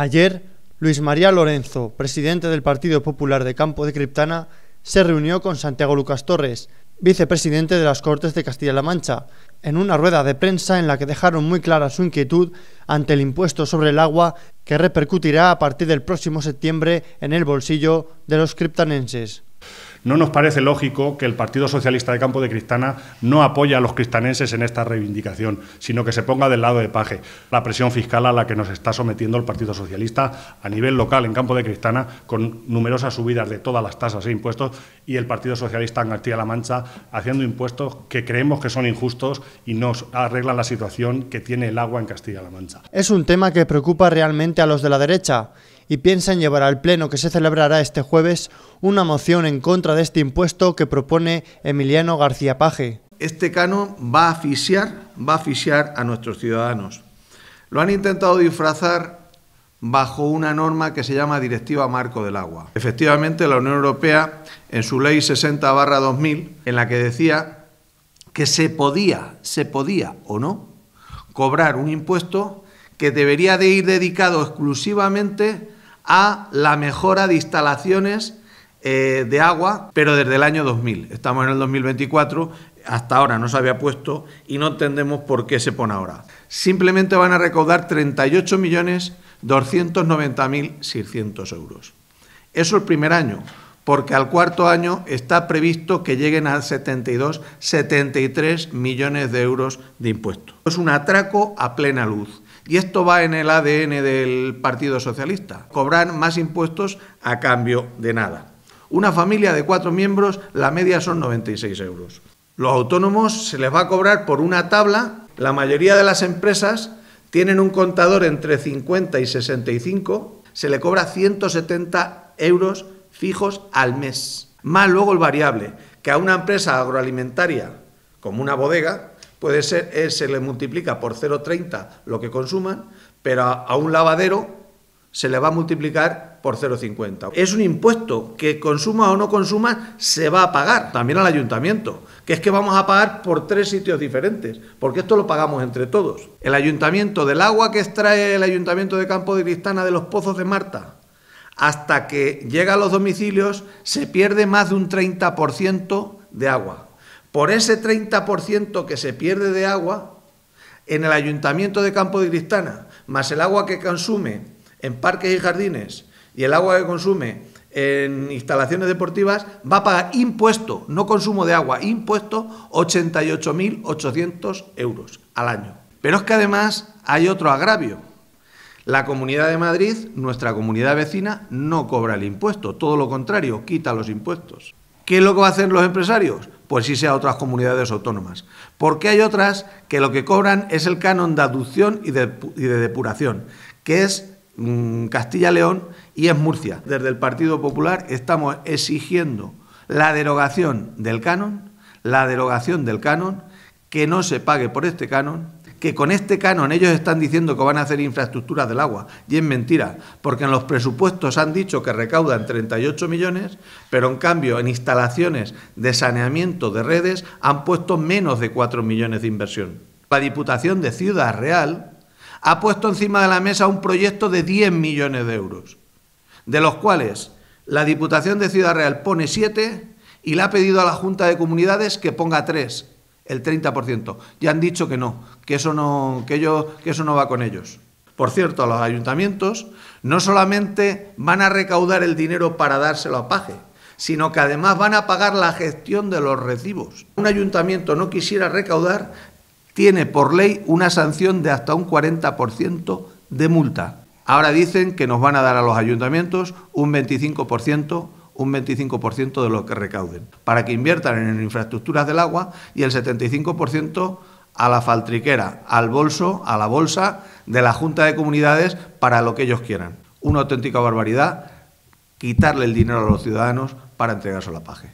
Ayer, Luis María Lorenzo, presidente del Partido Popular de Campo de Criptana, se reunió con Santiago Lucas Torres, vicepresidente de las Cortes de Castilla-La Mancha, en una rueda de prensa en la que dejaron muy clara su inquietud ante el impuesto sobre el agua que repercutirá a partir del próximo septiembre en el bolsillo de los criptanenses. No nos parece lógico que el Partido Socialista de Campo de Cristana no apoye a los cristanenses en esta reivindicación, sino que se ponga del lado de Paje. La presión fiscal a la que nos está sometiendo el Partido Socialista a nivel local en Campo de Cristana, con numerosas subidas de todas las tasas e impuestos, y el Partido Socialista en Castilla-La Mancha haciendo impuestos que creemos que son injustos y nos arreglan la situación que tiene el agua en Castilla-La Mancha. Es un tema que preocupa realmente a los de la derecha y piensan llevar al Pleno que se celebrará este jueves una moción en contra de este impuesto que propone Emiliano García Paje. Este cano va a asfixiar, va a asfixiar a nuestros ciudadanos. Lo han intentado disfrazar bajo una norma que se llama Directiva Marco del Agua. Efectivamente, la Unión Europea, en su ley 60-2000, en la que decía que se podía, se podía o no, cobrar un impuesto que debería de ir dedicado exclusivamente a la mejora de instalaciones eh, de agua, pero desde el año 2000. Estamos en el 2024, hasta ahora no se había puesto y no entendemos por qué se pone ahora. Simplemente van a recaudar 38.290.600 euros. Eso el primer año porque al cuarto año está previsto que lleguen a 72, 73 millones de euros de impuestos. Es un atraco a plena luz. Y esto va en el ADN del Partido Socialista, cobrar más impuestos a cambio de nada. Una familia de cuatro miembros, la media son 96 euros. Los autónomos se les va a cobrar por una tabla, la mayoría de las empresas tienen un contador entre 50 y 65, se le cobra 170 euros fijos al mes, más luego el variable, que a una empresa agroalimentaria como una bodega puede ser, eh, se le multiplica por 0,30 lo que consuman, pero a, un lavadero se le va a multiplicar por 0,50. Es un impuesto que consuma o no consuma se va a pagar también al ayuntamiento, que es que vamos a pagar por tres sitios diferentes, porque esto lo pagamos entre todos. El ayuntamiento del agua que extrae el ayuntamiento de Campo de Cristana de los pozos de Marta, hasta que llega a los domicilios se pierde más de un 30% de agua. Por ese 30% que se pierde de agua, en el ayuntamiento de Campo de Cristana, más el agua que consume en parques y jardines y el agua que consume en instalaciones deportivas, va a pagar impuesto, no consumo de agua, impuesto 88.800 euros al año. Pero es que además hay otro agravio la Comunidad de Madrid, nuestra comunidad vecina, no cobra el impuesto, todo lo contrario, quita los impuestos. ¿Qué es lo que hacen a los empresarios? Pues sí sea otras comunidades autónomas. Porque hay otras que lo que cobran es el canon de aducción y de, depuración, que es mm, Castilla-León y es Murcia. Desde el Partido Popular estamos exigiendo la derogación del canon, la derogación del canon, que no se pague por este canon que con este canon ellos están diciendo que van a hacer infraestructuras del agua. Y es mentira, porque en los presupuestos han dicho que recaudan 38 millones, pero en cambio en instalaciones de saneamiento de redes han puesto menos de 4 millones de inversión. La Diputación de Ciudad Real ha puesto encima de la mesa un proyecto de 10 millones de euros, de los cuales la Diputación de Ciudad Real pone 7 y le ha pedido a la Junta de Comunidades que ponga 3 el 30%. Ya han dicho que no, que eso no, que que eso no va con ellos. Por cierto, los ayuntamientos no solamente van a recaudar el dinero para dárselo a Paje, sino que además van a pagar la gestión de los recibos. Un ayuntamiento no quisiera recaudar, tiene por ley una sanción de hasta un 40% de multa. Ahora dicen que nos van a dar a los ayuntamientos un 25% un 25% de lo que recauden, para que inviertan en infraestructuras del agua y el 75% a la faltriquera, al bolso, a la bolsa de la Junta de Comunidades para lo que ellos quieran. Una auténtica barbaridad quitarle el dinero a los ciudadanos para entregarse a la paje.